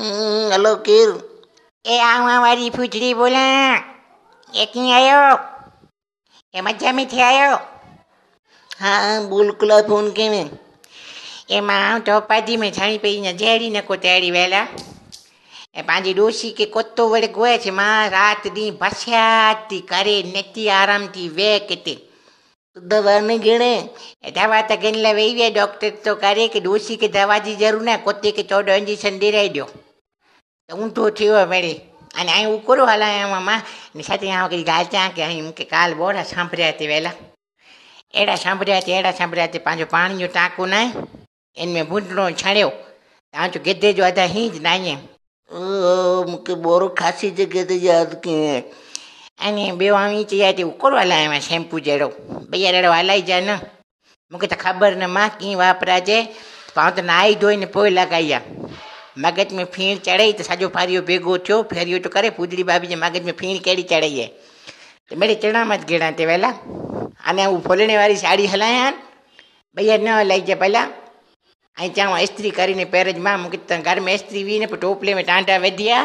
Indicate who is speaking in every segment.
Speaker 1: hello اے آواں پوجڑی بولیں یہ کئی آج میں تھے آئیں اے ماؤں چوپی میں چھ پے جہی نہ کو تیاری ویلیاں پانچ ڈوشی کے کتوں گوس ماں رات ڈی بسیاتی کرتی آرام تھی وی کتے گا تو گنل ویسے ڈاکٹر تو کرے کہ ڈوشی کے دوا کی ضرورت ہے کوتے ہیں انجیکشن دے دیں تو انھو تھی ہوئی آنے آئی کڑ ہل آیا میں چاہیاں گال چاہیں کی آئی میرے کال بوڑا سانبریا تھی ویلا اڑا سنبریا تھی اڑا سنبریا تھی پانی جو ٹانکو نہ ان میں بھنڈنوں چھڑی آؤں گدے جو نہيں اے بور خاصی آنے آؤں چیا كوڑو ہلایا شیمپو جہوں بھئی اڑا ہلائج ن مجھے تو خبر نہ می كی واپرائج پاؤں تو نہ آئی دھوئی نہیں پوئی لگائی ہے مغز میں فیڑ چڑھے تو سجھو فریو بےگو تھو فیرو تو کر پوتڑی بابی مغز میں فیڑ کئی چڑھیا ہے میرے چڑا مت گھی ولا اینا وہ پھولنے والی ساڑی ہلائیں بھیا نہ ہلائی جائے پہلا آئی چم استری کری نی پیر میں گھر میں استری ہوئی ٹوپلے میں ٹانڈا ودی آیا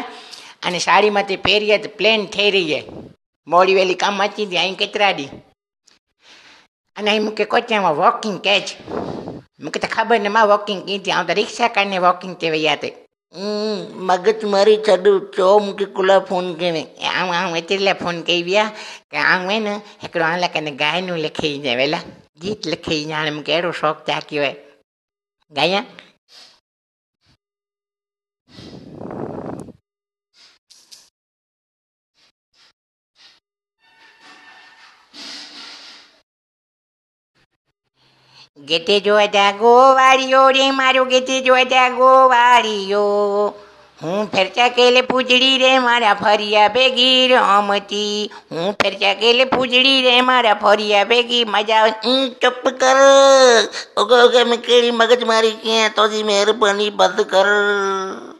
Speaker 1: آنے ساڑی مت فیری ہے پلین ٹھیک ہے موڑی ولی کم اچی تھی آئی کتر ڈی این کو چھ واک کیچ مکر نا واک کیوں رکشا کھانے واکنگ سے وی ہے મગજ મારી ચડું ચોમકી કુલા ફોન કરીને આમ આમ એટલે ફોન કહી ગયા કે આમ હે ને હિકડો હાલે કને ગાયનું લખી જાય વેલા ગીત લખી જાણે એમ કેડો શોખ ચાક્યો હોય ગાયા گیٹے جو آج گواری گیٹے جو آج گواری چایلے پوجڑی رے مارا فریا بیگی رتی چیل پوجڑی رے مارا فریا بیگی مزہ چپ کری مگج ماری کی مہربانی بند کر